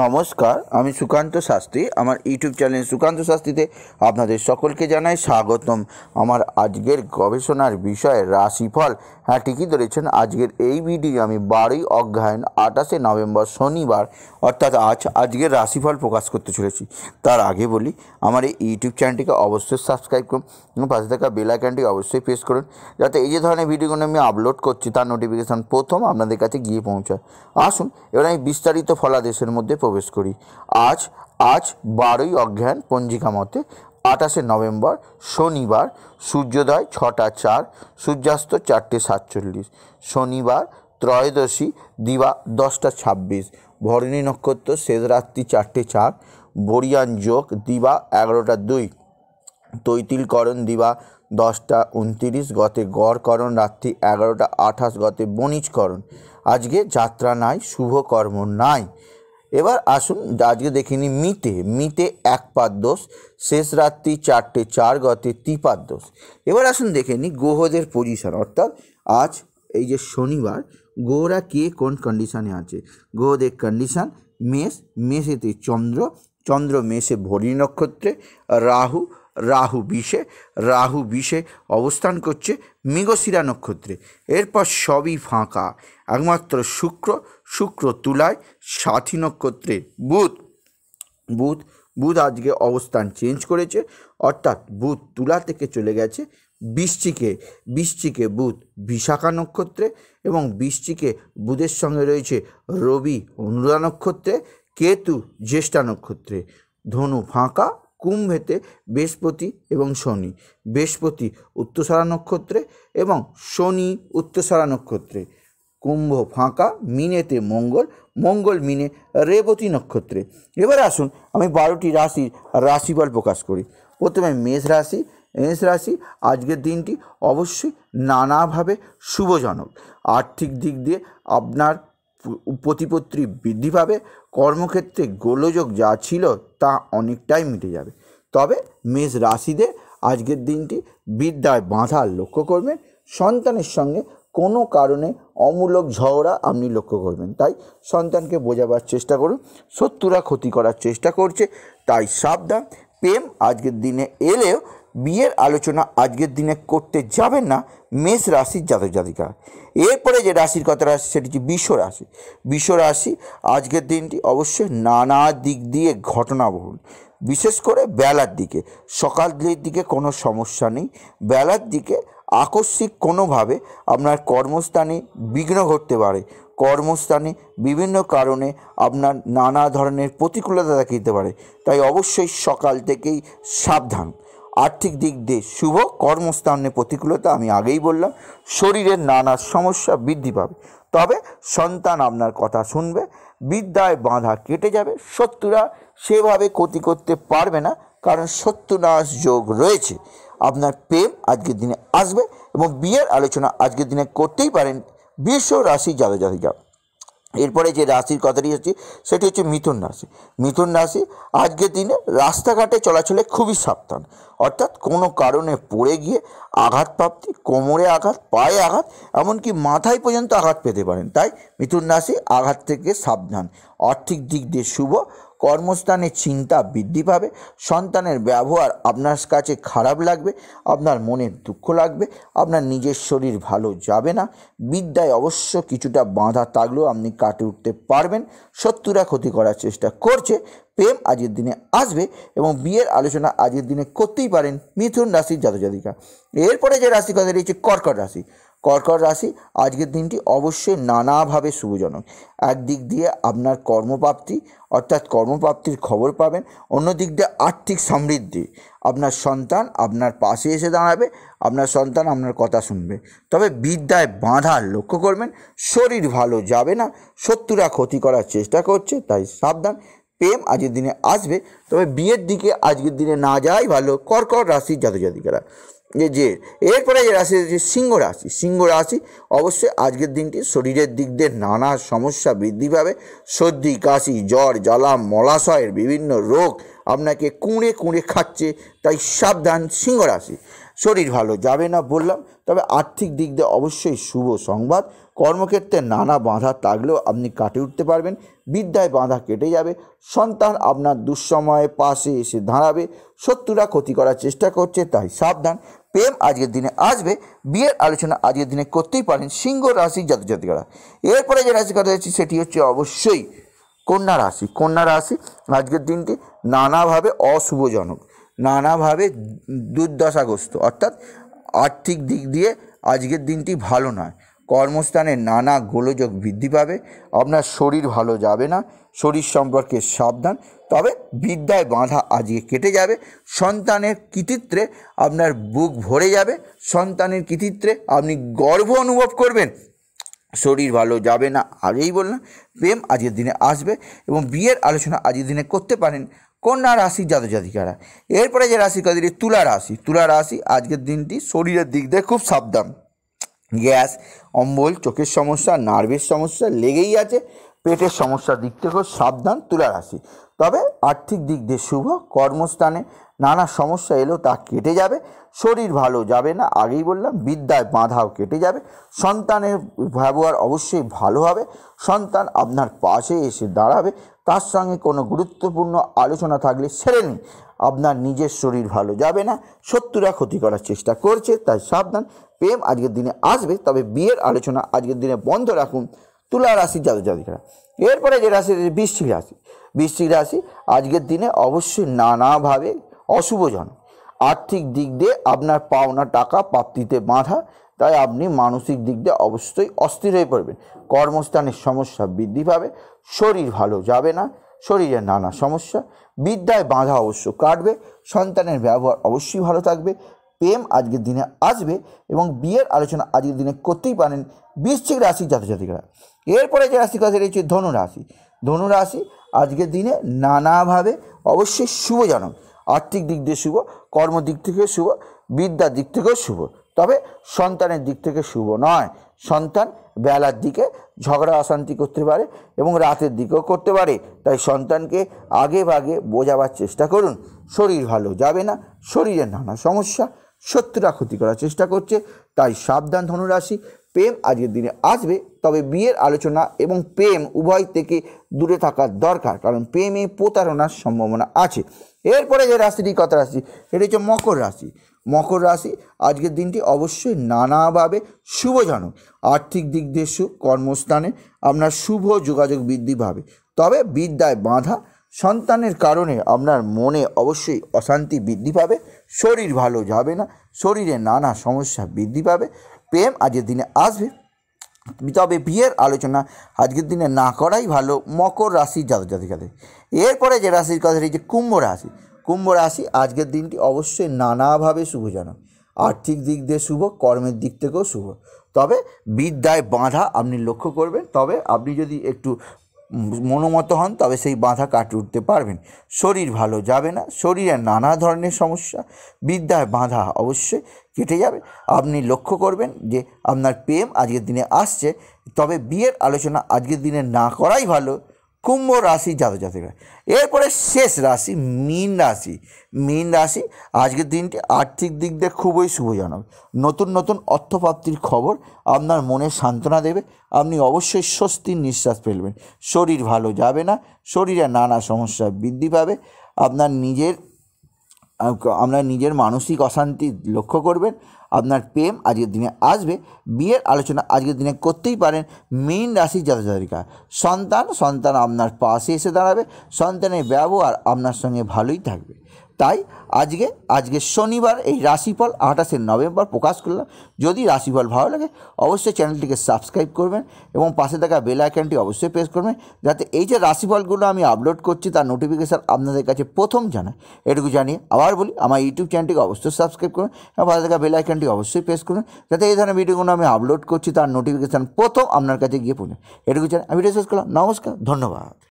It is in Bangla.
নমস্কার আমি সুকান্ত শাস্ত্রী আমার ইউটিউব চ্যানেল সুকান্ত শাস্ত্রীতে আপনাদের সকলকে জানাই স্বাগতম আমার আজকের গবেষণার বিষয় রাশিফল হ্যাঁ ঠিকই ধরেছেন আজকের এই ভিডিও আমি বারোই অজ্ঞায়ন আঠাশে নভেম্বর শনিবার অর্থাৎ আজ আজকের রাশিফল প্রকাশ করতে চলেছি তার আগে বলি আমার এই ইউটিউব চ্যানেলটিকে অবশ্যই সাবস্ক্রাইব করুন এবং পাশে থাকা বেলাইকানটি অবশ্যই প্রেস করুন যাতে এই যে ধরনের ভিডিওগুলো আমি আপলোড করছি তার নোটিফিকেশান প্রথম আপনাদের কাছে গিয়ে পৌঁছায় আসুন এবার আমি বিস্তারিত ফলাদেশের মধ্যে মধ্যে প্রবেশ করি আজ আজ বারোই অজ্ঞান পঞ্জিকা মতে আঠাশে নভেম্বর শনিবার সূর্যোদয় ছটা চার সূর্যাস্ত চারটে সাতচল্লিশ শনিবার ত্রয়োদশী দিবা দশটা ছাব্বিশ ভরণী নক্ষত্র শেষ রাত্রি চারটে চার বরিয়ান যোগ দিবা এগারোটা দুই তৈতিলকরণ দিবা দশটা উনতিরিশ গতে গড়করণ রাত্রি এগারোটা আঠাশ গতে বণিজকরণ আজকে যাত্রা নাই শুভ কর্ম নাই এবার আসুন আজকে দেখিনি মিতে মিতে এক পাদ দোষ শেষ রাত্রি চারটে চার গতে তিপাদ দোষ এবার আসুন দেখে নিই গ্রহদের পজিশন অর্থাৎ আজ এই যে শনিবার গ্রহরা কে কোন কন্ডিশানে আছে গ্রহদের কন্ডিশান মেষ মেষেতে চন্দ্র চন্দ্র মেষে ভরি নক্ষত্রে রাহু রাহু বিষে রাহু বিষে অবস্থান করছে মেঘশিরা নক্ষত্রে এরপর সবই ফাঁকা একমাত্র শুক্র শুক্র তুলায় সাথী নক্ষত্রে বুধ বুধ বুধ আজকে অবস্থান চেঞ্জ করেছে অর্থাৎ বুধ তুলা থেকে চলে গেছে বৃষ্টিকে বৃষ্টিকে বুধ বিশাখা নক্ষত্রে এবং বৃষ্টিকে বুধের সঙ্গে রয়েছে রবি অনুরা নক্ষত্রে কেতু জ্যেষ্ঠা নক্ষত্রে ধনু ফাঁকা কুম্ভেতে বৃহস্পতি এবং শনি বৃহস্পতি উত্তসারা নক্ষত্রে এবং শনি উত্তসারা নক্ষত্রে কুম্ভ ফাঁকা মিনেতে মঙ্গল মঙ্গল মিনে রেবতী নক্ষত্রে এবার আসুন আমি বারোটি রাশির রাশিফল প্রকাশ করি প্রথমে মেষ রাশি মেষ রাশি আজকের দিনটি অবশ্যই নানাভাবে শুভজনক আর্থিক দিক দিয়ে আপনার প্রতিপত্তি বৃদ্ধি পাবে কর্মক্ষেত্রে গোলযোগ যা ছিল তা অনেকটাই মিটে যাবে তবে মেষ রাশিদের আজকের দিনটি বিদ্যায় বাঁধা লক্ষ্য করবেন সন্তানের সঙ্গে কোনো কারণে অমূলক ঝগড়া আপনি লক্ষ্য করবেন তাই সন্তানকে বোঝাবার চেষ্টা করুন শত্রুরা ক্ষতি করার চেষ্টা করছে তাই সাবধান প্রেম আজকের দিনে এলেও বিয়ের আলোচনা আজকের দিনে করতে যাবেন না মেষ রাশির জাতক জাতিকা এরপরে যে রাশির কথা রাশি সেটি হচ্ছে বিশ্ব রাশি বিশ্ব রাশি আজকের দিনটি অবশ্যই নানা দিক দিয়ে ঘটনাবহুল বিশেষ করে বেলার দিকে সকালের দিকে কোনো সমস্যা নেই বেলার দিকে আকস্মিক কোনোভাবে আপনার কর্মস্থানে বিঘ্ন ঘটতে পারে কর্মস্থানে বিভিন্ন কারণে আপনার নানা ধরনের প্রতিকূলতা দেখা দিতে পারে তাই অবশ্যই সকাল থেকেই সাবধান আর্থিক দিক দিয়ে শুভ কর্মস্থানে প্রতিকূলতা আমি আগেই বললাম শরীরের নানা সমস্যা বৃদ্ধি পাবে তবে সন্তান আপনার কথা শুনবে বিদ্যায় বাঁধা কেটে যাবে শত্রুরা সেভাবে ক্ষতি করতে পারবে না কারণ সত্যনাশ যোগ রয়েছে আপনার প্রেম আজকের দিনে আসবে এবং বিয়ের আলোচনা আজকের দিনে করতেই পারেন বিশ্ব রাশি যাদের জাতি যাবে এরপরে যে রাশির কথাটি হচ্ছে সেটি হচ্ছে মিথুন রাশি মিথুন রাশি আজকের দিনে রাস্তাঘাটে চলাচলে খুবই সাবধান অর্থাৎ কোনো কারণে পড়ে গিয়ে আঘাতপ্রাপ্তি কোমরে আঘাত পায়ে আঘাত এমনকি মাথায় পর্যন্ত আঘাত পেতে পারেন তাই মিথুন রাশি আঘাত থেকে সাবধান আর্থিক দিক দিয়ে শুভ কর্মস্থানে চিন্তা বৃদ্ধি পাবে সন্তানের ব্যবহার আপনার কাছে খারাপ লাগবে আপনার মনে দুঃখ লাগবে আপনার নিজের শরীর ভালো যাবে না বিদ্যায় অবশ্য কিছুটা বাঁধা থাকলেও আপনি কাটে উঠতে পারবেন শত্রুরা ক্ষতি করার চেষ্টা করছে প্রেম আজের দিনে আসবে এবং বিয়ের আলোচনা আজের দিনে করতেই পারেন মিথুন রাশির জাতজাতিকা এরপরে যে রাশি কথা রয়েছে কর্কট রাশি কর্কট রাশি আজকের দিনটি অবশ্যই নানাভাবে শুভজনক একদিক দিয়ে আপনার কর্মপ্রাপ্তি অর্থাৎ কর্মপ্রাপ্তির খবর পাবেন অন্য দিক দিয়ে আর্থিক সমৃদ্ধি আপনার সন্তান আপনার পাশে এসে দাঁড়াবে আপনার সন্তান আপনার কথা শুনবে তবে বিদ্যায় বাঁধা লক্ষ্য করবেন শরীর ভালো যাবে না শত্রুরা ক্ষতি করার চেষ্টা করছে তাই সাবধান প্রেম আজকের দিনে আসবে তবে বিয়ের দিকে আজকের দিনে না যাই ভালো কর্কট রাশির জাতজাতিকারা যে যে এরপরে যে রাশি যে সিংহ রাশি সিংহ রাশি অবশ্যই আজকের দিনটি শরীরের দিক দিয়ে নানা সমস্যা বৃদ্ধি পাবে সর্দি কাশি জ্বর জ্বালা মলাশয়ের বিভিন্ন রোগ আপনাকে কুঁড়ে কুঁড়ে খাচ্ছে তাই সাবধান সিংহ রাশি শরীর ভালো যাবে না বললাম তবে আর্থিক দিক দিয়ে অবশ্যই শুভ সংবাদ কর্মক্ষেত্রে নানা বাধা থাকলেও আপনি কাটিয়ে উঠতে পারবেন বিদ্যায় বাধা কেটে যাবে সন্তান আপনার দুঃসময়ে পাশে এসে দাঁড়াবে শত্রুরা ক্ষতি করার চেষ্টা করছে তাই সাবধান প্রেম আজকের দিনে আসবে বিয়ের আলোচনা আজকের দিনে করতেই পারেন সিংহ রাশি জাতিকারা এরপরে যে রাশি কথা যাচ্ছি সেটি হচ্ছে অবশ্যই কন্যা রাশি কন্যা রাশি আজকের দিনটি নানাভাবে অশুভজনক নানাভাবে দুর্দশাগ্রস্ত অর্থাৎ আর্থিক দিক দিয়ে আজকের দিনটি ভালো নয় কর্মস্থানে নানা গোলযোগ বৃদ্ধি পাবে আপনার শরীর ভালো যাবে না শরীর সম্পর্কে সাবধান তবে বিদ্যায় বাঁধা আজকে কেটে যাবে সন্তানের কৃতিত্বে আপনার বুক ভরে যাবে সন্তানের কৃতিত্বে আপনি গর্ব অনুভব করবেন শরীর ভালো যাবে না আগেই বললাম প্রেম আজকের দিনে আসবে এবং বিয়ের আলোচনা আজকের দিনে করতে পারেন কন্যা রাশি জাতজাতিকারা এরপরে যে রাশি কাদের তুলা রাশি তুলা রাশি আজকের দিনটি শরীরের দিক দিয়ে খুব সাবধান গ্যাস অম্বল চোখের সমস্যা নার্ভের সমস্যা লেগেই আছে পেটের সমস্যার দিক থেকেও সাবধান তুলে রাশি তবে আর্থিক দিক দিয়ে শুভ কর্মস্থানে নানা সমস্যা এলেও তা কেটে যাবে শরীর ভালো যাবে না আগেই বললাম বিদ্যায় বাঁধাও কেটে যাবে সন্তানের ব্যবহার অবশ্যই ভালো হবে সন্তান আপনার পাশে এসে দাঁড়াবে তার সঙ্গে কোনো গুরুত্বপূর্ণ আলোচনা থাকলে সেরে নিন আপনার নিজের শরীর ভালো যাবে না শত্রুরা ক্ষতি করার চেষ্টা করছে তাই সাবধান প্রেম আজকের দিনে আসবে তবে বিয়ের আলোচনা আজকের দিনে বন্ধ রাখুন তুলা রাশি জাতক এরপরে যে রাশি রয়েছে বৃশ্চিক রাশি বৃশ্চিক রাশি আজকের দিনে অবশ্যই নানাভাবে অশুভজন আর্থিক দিক দিয়ে আপনার পাওনা টাকা প্রাপ্তিতে বাঁধা তাই আপনি মানসিক দিক দিয়ে অবশ্যই অস্থির হয়ে পড়বেন কর্মস্থানের সমস্যা বৃদ্ধি পাবে শরীর ভালো যাবে না শরীরে নানা সমস্যা বিদ্যায় বাঁধা অবশ্য কাটবে সন্তানের ব্যবহার অবশ্যই ভালো থাকবে প্রেম আজকের দিনে আসবে এবং বিয়ের আলোচনা আজকের দিনে করতেই পারেন বৃশ্চিক রাশির জাতজাতিকরা এরপরে যে রাশি কথা রয়েছে ধনুরাশি ধনুরাশি আজকের দিনে নানাভাবে অবশ্যই শুভজনক আর্থিক দিক দিয়ে শুভ কর্ম দিক থেকে শুভ বিদ্যার দিক থেকেও শুভ তবে সন্তানের দিক থেকে শুভ নয় সন্তান বেলার দিকে ঝগড়া অশান্তি করতে পারে এবং রাতের দিকেও করতে পারে তাই সন্তানকে আগে ভাগে বোঝাবার চেষ্টা করুন শরীর ভালো যাবে না শরীরে নানা সমস্যা শত্রুরা ক্ষতি করার চেষ্টা করছে তাই সাবধান ধনুরাশি প্রেম আজকের দিনে আসবে তবে বিয়ের আলোচনা এবং প্রেম উভয় থেকে দূরে থাকার দরকার কারণ প্রেমে প্রতারণার সম্ভাবনা আছে এরপরে যে রাশিটি কথা রাশি সেটি হচ্ছে মকর রাশি মকর রাশি আজকের দিনটি অবশ্যই নানাভাবে শুভজনক আর্থিক দিক দিয়ে কর্মস্থানে আপনার শুভ যোগাযোগ বৃদ্ধি পাবে তবে বিদ্যায় বাঁধা সন্তানের কারণে আপনার মনে অবশ্যই অশান্তি বৃদ্ধি পাবে শরীর ভালো যাবে না শরীরে নানা সমস্যা বৃদ্ধি পাবে প্রেম আজকের দিনে আসবে তবে বিয়ের আলোচনা আজকের দিনে না করাই ভালো মকর রাশির জাতক কাছে এরপরে যে রাশির কথা রয়েছে কুম্ভ রাশি কুম্ভ রাশি আজকের দিনটি অবশ্যই নানাভাবে শুভজনক আর্থিক দিক দিয়ে শুভ কর্মের দিক থেকেও শুভ তবে বিদ্যায় বাঁধা আপনি লক্ষ্য করবেন তবে আপনি যদি একটু মনোমত হন তবে সেই বাধা কাটিয়ে উঠতে পারবেন শরীর ভালো যাবে না শরীরে নানা ধরনের সমস্যা বিদ্যায় বাধা অবশ্যই কেটে যাবে আপনি লক্ষ্য করবেন যে আপনার প্রেম আজকের দিনে আসছে তবে বিয়ের আলোচনা আজকের দিনে না করাই ভালো কুম্ভ রাশি জাতজাতিরা এরপরে শেষ রাশি মীন রাশি মীন রাশি আজকের দিনটি আর্থিক দিক দিয়ে খুবই শুভজনক নতুন নতুন অর্থপ্রাপ্তির খবর আপনার মনে সান্ত্বনা দেবে আপনি অবশ্যই স্বস্তির নিঃশ্বাস ফেলবেন শরীর ভালো যাবে না শরীরে নানা সমস্যা বৃদ্ধি পাবে আপনার নিজের আপনার নিজের মানসিক অশান্তি লক্ষ্য করবেন আপনার প্রেম আজকের দিনে আসবে বিয়ের আলোচনা আজকের দিনে করতেই পারেন মীন রাশি জাতজাতিকা সন্তান সন্তান আপনার পাশে এসে দাঁড়াবে সন্তানের ব্যবহার আপনার সঙ্গে ভালোই থাকবে তাই আজকে আজকে শনিবার এই রাশিফল আঠাশে নভেম্বর প্রকাশ করলাম যদি রাশিফল ভালো লাগে অবশ্যই চ্যানেলটিকে সাবস্ক্রাইব করবেন এবং পাশে থাকা বেল আইকনটি অবশ্যই প্রেস করবেন যাতে এই যে রাশিফলগুলো আমি আপলোড করছি তার নোটিফিকেশান আপনাদের কাছে প্রথম জানায় এটুকু জানিয়ে আবার বলি আমার ইউটিউব চ্যানেলটিকে অবশ্যই সাবস্ক্রাইব করুন এবং পাশে থাকা বেল আইকনটি অবশ্যই প্রেস করুন যাতে এই ধরনের ভিডিওগুলো আমি আপলোড করছি তার নোটিফিকেশান প্রথম আপনার কাছে গিয়ে পৌঁছে এটুকু জানি আমি ভিডিও শেষ করলাম নমস্কার ধন্যবাদ